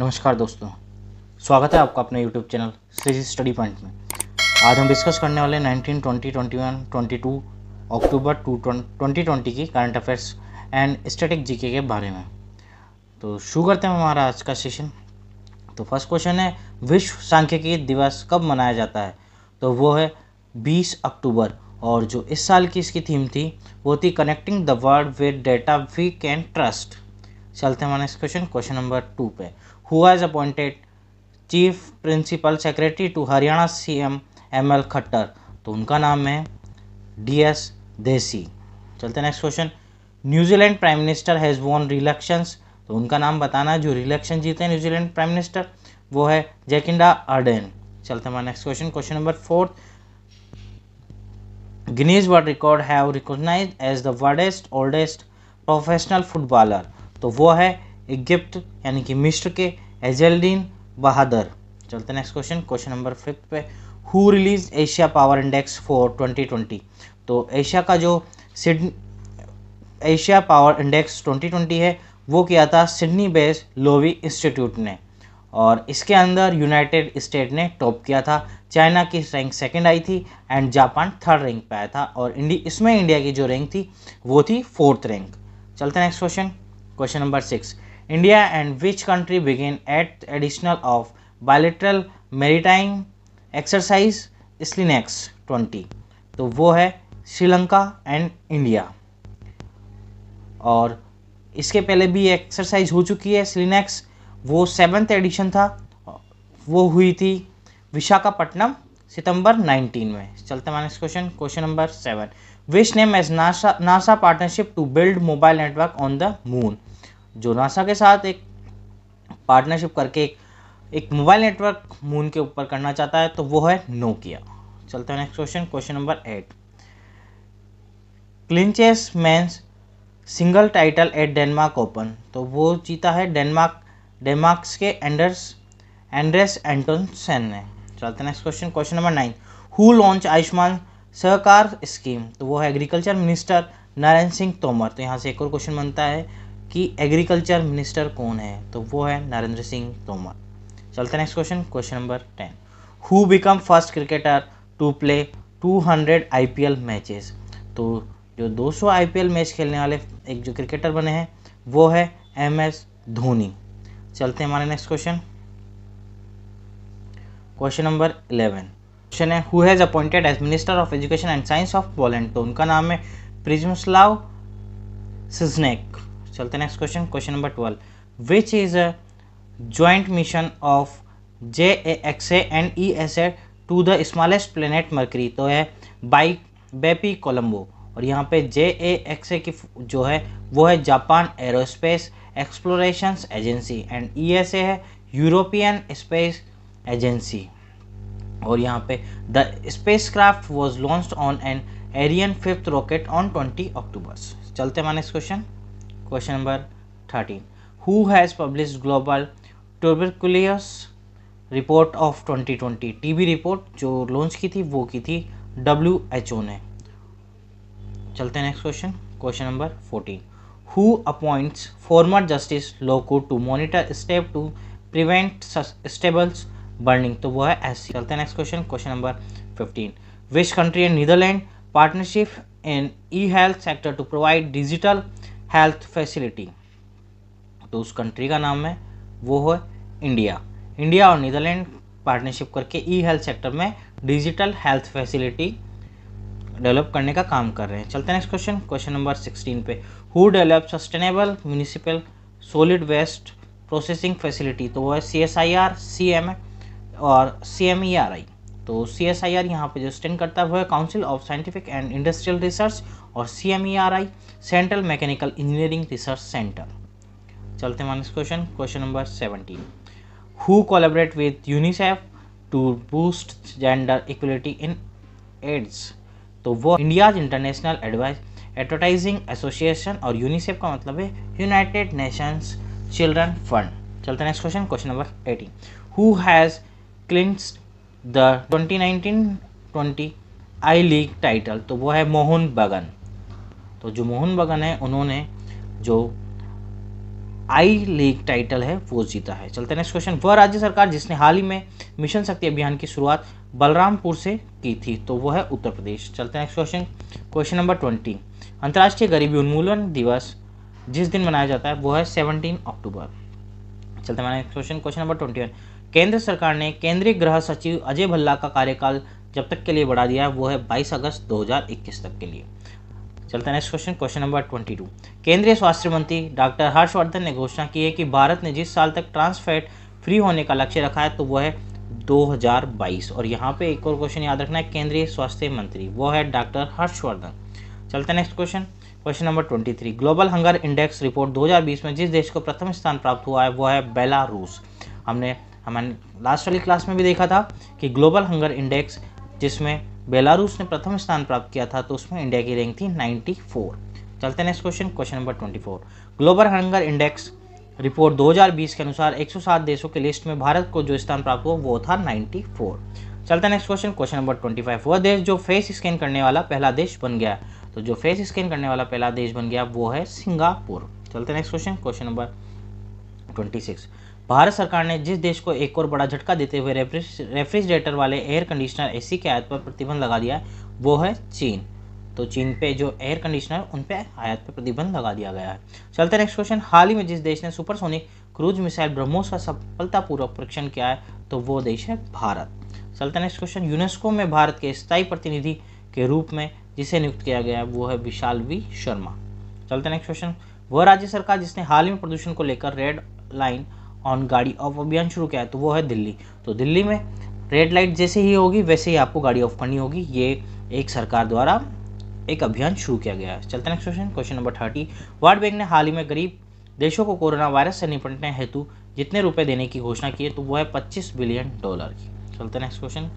नमस्कार दोस्तों स्वागत है आपका अपने यूट्यूब चैनल स्टेजी स्टडी पॉइंट में आज हम डिस्कस करने वाले 19, 20, 21, 22 अक्टूबर 2020 की current affairs and static GK के बारे में तो शुरू करते हैं हमारा आज का सेशन तो फर्स्ट क्वेश्चन है विश्व सांख्यिकी दिवस कब मनाया जाता है तो वो है बीस अक्टूबर और जो इस साल की इसकी थीम थी वो थी connecting the world with data we can trust चलते हैं हमारे इस क्वेश्चन क्वेश्चन नंबर टू पे who has appointed chief principal secretary to Haryana CM M L Khattar तो उनका नाम है डी एस देसी चलते next question New Zealand prime minister has won reelections तो उनका नाम बताना है जो रिलेक्शन जीते हैं न्यूजीलैंड प्राइम मिनिस्टर वो है जैकिंडा आर्डेन चलते हमारे next question question number fourth Guinness World Record have recognise as the world's oldest professional footballer तो वो है इजिप्ट यानी कि मिस्र के एजलडीन बहादर चलते next question question number fifth पे who release Asia power index for 2020 तो एशिया का जो सिड एशिया पावर इंडेक्स 2020 है वो किया था सिडनी बेस्ड लोवी इंस्टीट्यूट ने और इसके अंदर यूनाइटेड स्टेट ने टॉप किया था चाइना की रैंक सेकंड आई थी एंड जापान थर्ड रैंक पे आया था और इंडी इसमें इंडिया की जो रैंक थी वो थी फोर्थ रैंक चलते next question question number six India and which country begin at additional of bilateral maritime exercise SLINEX twenty तो वो है श्रीलंका एंड इंडिया और इसके पहले भी एक्सरसाइज हो चुकी है स्लिनेक्स वो सेवन्थ एडिशन था वो हुई थी विशाखापट्टनम सितंबर 19 में चलते हैं next question question number seven which name as NASA NASA partnership to build mobile network on the moon जो नासा के साथ एक पार्टनरशिप करके एक, एक मोबाइल नेटवर्क मून के ऊपर करना चाहता है तो वो है नोकिया चलते हैं next question question number eight clinches men's single title at Denmark Open तो वो जीता है डेनमार्क डेनमार्क के एंडर्स एंड्रेस एंटोन सेन ने चलते next question question number nine who launch Ayushman Sahakar scheme तो वो है एग्रीकल्चर मिनिस्टर नारायण सिंह तोमर तो यहाँ से एक और क्वेश्चन बनता है कि एग्रीकल्चर मिनिस्टर कौन है तो वो है नरेंद्र सिंह तोमर चलते next question question number ten who become first cricketer to play 200 L matches तो जो 200 एल मैच खेलने वाले एक जो क्रिकेटर बने हैं वो है एम एस धोनी चलते हैं हमारे next question question number eleven question है who has appointed as minister of education and science of Poland तो उनका नाम है प्रिजमस्लाव सिजनेक चलते next question question number twelve which is a joint mission of J A X A and E S A to the smallest planet Mercury तो है bike बेपी Colombo और यहाँ पे जे ए एक्स ए की जो है वो है Japan aerospace exploration agency and E S A है यूरोपियन स्पेस एजेंसी और यहाँ पे the spacecraft was launch on an Ariane fifth rocket on twenty October चलते हैं मैंने इस question question number thirteen who has publish global tuberculosis report of 2020 twenty TB report जो launch की थी वो की थी डब्ल्यू एच ओ ने चलते हैं next question question number fourteen who appoints former justice Lokur to monitor step to prevent stubbles burning तो वो है एस चलते हैं next question question number fifteen which country and Netherlands partnership in e health sector to provide digital health facility तो उस कंट्री का नाम है वो है इंडिया इंडिया और नीदरलैंड पार्टनरशिप करके ई हेल्थ सेक्टर में डिजिटल हेल्थ फैसिलिटी डेवलप करने का काम कर रहे हैं चलते next question question number sixteen पे who develop sustainable municipal solid waste processing facility तो वो है C S I R C M और सी एम ई आर आई तो सी एस आई आर यहाँ पर जो स्टैंड करता है वो है council of scientific and industrial research और C M E R I central mechanical engineering research centre चलते हैं मानस question question number seventeen who collaborate with UNICEF to boost gender equality in ads तो वो India's international advise advertising association और UNICEF का मतलब है यूनाइटेड नेशंस चिल्ड्रन फंड चलते next question question number eighteen who has clinched the 2019-20 I league title तो वो है मोहन बगन तो जो मोहन बगन है उन्होंने जो आई लीग टाइटल है वो जीता है चलते नेक्स्ट क्वेश्चन वह राज्य सरकार जिसने हाल ही में मिशन शक्ति अभियान की शुरुआत बलरामपुर से की थी तो वह है उत्तर प्रदेश चलते next question question number twenty अंतर्राष्ट्रीय गरीबी उन्मूलन दिवस जिस दिन मनाया जाता है वो है सेवनटीन अक्टूबर चलते next question question number twenty one केंद्र सरकार ने केंद्रीय गृह सचिव अजय भल्ला का कार्यकाल जब तक के लिए बढ़ा दिया है वो है बाईस अगस्त दो तक के लिए चलते next question question number twenty two केंद्रीय स्वास्थ्य मंत्री डॉक्टर हर्षवर्धन ने घोषणा की है कि भारत ने जिस साल तक ट्रांस फैट फ्री होने का लक्ष्य रखा है तो वह है 2022 और यहाँ पे एक और क्वेश्चन याद रखना है केंद्रीय स्वास्थ्य मंत्री वो है डॉक्टर हर्षवर्धन चलते next question question number twenty global hunger index report दो में जिस देश को प्रथम स्थान प्राप्त हुआ है वो है बेलारूस हमने हमने लास्ट वाली क्लास में भी देखा था कि ग्लोबल हंगर इंडेक्स जिसमें बेलारूस ने प्रथम स्थान प्राप्त किया था तो उसमें इंडिया की रैंक थी 94 चलते next question question number 24 global hunger index report 2020 के अनुसार 107 देशों के लिस्ट में भारत को जो स्थान प्राप्त हुआ वो था 94 चलते नेक्स्ट क्वेश्चन क्वेश्चन नंबर 25 वह देश जो फेस स्कैन करने वाला पहला देश बन गया तो जो फेस स्कैन करने वाला पहला देश बन गया वो है सिंगापुर चलते next question question number twenty Bharat सरकार ने जिस देश को एक और बड़ा झटका देते हुए रेफ्रिजरेटर वाले एयर कंडीशनर एसी के आयात पर प्रतिबंध लगा दिया है वो है चीन तो चीन पे जो एयर कंडीशनर उन पे आयात पर प्रतिबंध लगा दिया गया है चलते नेक्स्ट क्वेश्चन हाल ही में जिस देश ने सुपरसोनिक क्रूज मिसाइल ब्रह्मोस का सफलतापूर्वक परीक्षण किया है तो वो देश है भारत चलते नेक्स्ट क्वेश्चन यूनेस्को में भारत के स्थायी प्रतिनिधि के रूप में जिसे नियुक्त किया गया है वो है विशाल वी शर्मा चलते नेक्स्ट क्वेश्चन वह राज्य सरकार जिसने हाल ही में प्रदूषण को लेकर रेड लाइन ऑन गाड़ी ऑफ अभियान शुरू किया है तो वो है दिल्ली तो दिल्ली में रेड लाइट जैसे ही होगी वैसे ही आपको गाड़ी ऑफ करनी होगी ये एक सरकार द्वारा एक अभियान शुरू किया गया है चलते next question question number thirty world bank ने हाल ही में गरीब देशों को कोरोना वायरस से निपटने हेतु जितने रुपए देने की घोषणा की है तो वो है पच्चीस बिलियन डॉलर की चलते next question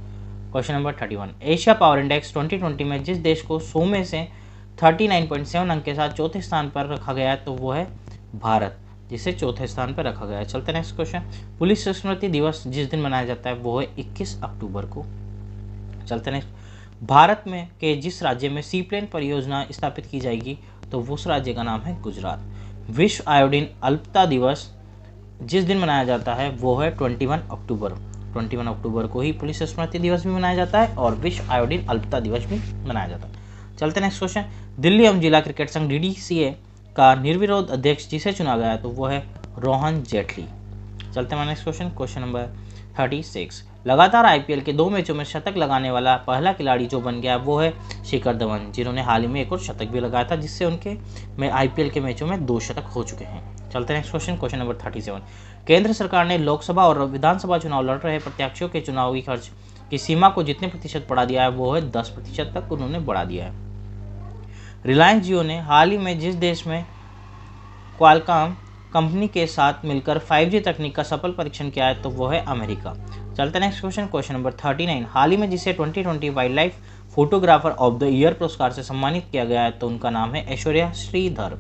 question number thirty one Asia power index twenty twenty में जिस देश को सौ में से सेवन अंक के साथ चौथे स्थान पर रखा गया है तो वो है भारत जिसे चौथे स्थान पर रखा गया है चलते नेक्स्ट क्वेश्चन पुलिस स्मृति दिवस जिस दिन मनाया जाता है वो है इक्कीस अक्टूबर को चलते नेक्स्ट भारत में के जिस राज्य में सी प्लेन परियोजना स्थापित की जाएगी तो उस राज्य का नाम है गुजरात विश्व आयोडीन अल्पता दिवस जिस दिन मनाया जाता है वो है 21 अक्टूबर 21 अक्टूबर को ही पुलिस स्मृति दिवस भी मनाया जाता है और विश्व आयोडीन अल्पता दिवस भी मनाया जाता है चलते नेक्स्ट क्वेश्चन दिल्ली एवं जिला क्रिकेट संघ डी का निर्विरोध अध्यक्ष जिसे चुना गया तो वो है रोहन जेटली चलते हैं next question question number thirty six लगातार आईपीएल के दो मैचों में शतक लगाने वाला पहला खिलाड़ी जो बन गया वो है शिखर धवन जिन्होंने हाल ही में एक और शतक भी लगाया था जिससे उनके में आईपीएल के मैचों में दो शतक हो चुके हैं चलते next question question number thirty seven केंद्र सरकार ने लोकसभा और विधानसभा चुनाव लड़ रहे प्रत्याशियों के चुनावी खर्च की सीमा को जितने प्रतिशत बढ़ा दिया है वो है दस प्रतिशत तक उन्होंने बढ़ा दिया है रिलायंस जियो ने हाल ही में जिस देश में क्वालकॉम कंपनी के साथ मिलकर 5G तकनीक का सफल परीक्षण किया है तो वो है अमेरिका चलते नेक्स्ट क्वेश्चन क्वेश्चन नंबर 39 हाल ही में जिसे 2020 wildlife photographer of the year पुरस्कार से सम्मानित किया गया है तो उनका नाम है ऐश्वर्या श्रीधर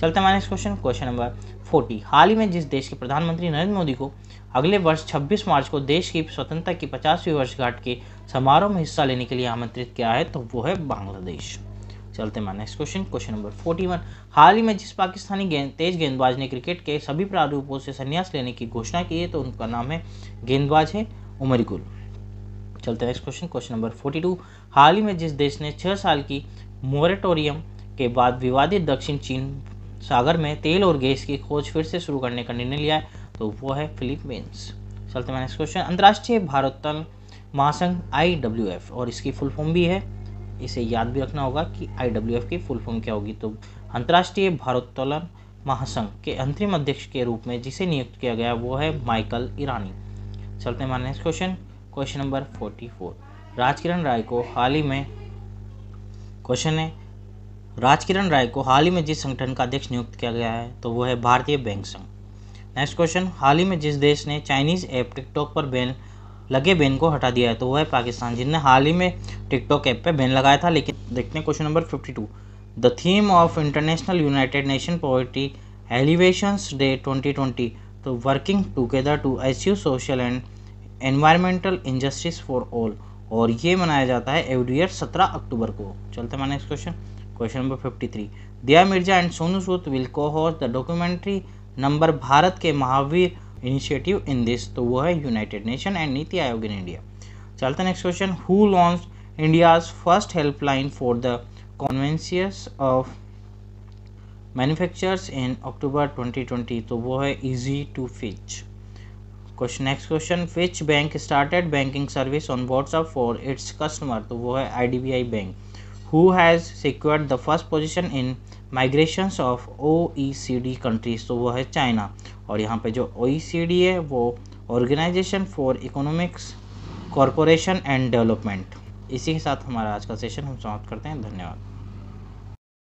चलते हैं next question question number forty हाल ही में जिस देश के प्रधानमंत्री नरेंद्र मोदी को अगले वर्ष 26 मार्च को देश की स्वतंत्रता की पचासवीं वर्षगांठ के समारोह में हिस्सा लेने के लिए आमंत्रित किया है तो वो है बांग्लादेश चलते हैं next question question number forty one हाल ही में जिस पाकिस्तानी गेंद तेज गेंदबाज ने क्रिकेट के सभी प्रारूपों से संन्यास लेने की घोषणा की है तो उनका नाम है गेंदबाज है उमर गुल चलते हैं next question question number forty two हाल ही में जिस देश ने छः साल की मोरेटोरियम के बाद विवादित दक्षिण चीन सागर में तेल और गैस की खोज फिर से शुरू करने का निर्णय लिया है तो वो है फिलीपींस चलते हैं नेक्स्ट क्वेश्चन अंतर्राष्ट्रीय भारतन महासंघ आई और इसकी फुल फॉर्म भी है इसे याद भी रखना होगा कि आई की फुल फॉर्म क्या होगी तो अंतर्राष्ट्रीय भारोत्तोलन महासंघ के अंतरिम अध्यक्ष के रूप में जिसे नियुक्त किया गया वो है माइकल ईरानी चलते हैं हमारे next question question number forty four Rajkiran Rai को हाल ही में क्वेश्चन है राजकिरण राय को हाल ही में जिस संगठन का अध्यक्ष नियुक्त किया गया है तो वो है भारतीय बैंक संघ नेक्स्ट क्वेश्चन हाल ही में जिस देश ने चाइनीज ऐप टिकटॉक पर बैन लगे बैन को हटा दिया है तो वह पाकिस्तान जिनने हाल ही में टिकटॉक ऐप पर बैन लगाया था लेकिन देखते हैं question number fifty two the theme of international United Nation poverty alleviations day twenty twenty तो working together to achieve social and environmental injustice for all और ये मनाया जाता है एवरी ईयर सत्रह अक्टूबर को चलते मैंने next question question number fifty three दिया Mirza and Sonu Sood will co-host the documentary number Bharat के महावीर इनिशिएटिव इन दिस तो वो है United nation and NITI Aayog in India चलते next question who launch India's first helpline for the conveniences of manufacturers in October 2020 तो वो है easy to fetch question next question which bank started banking service on WhatsApp for its customer तो वो है I D B I bank who has secured the first position in migration of O E C D countries तो वो है China और यहाँ पे जो ओ e है वो organisation for economics corporation and development इसी के साथ हमारा आज का सेशन हम समाप्त करते हैं धन्यवाद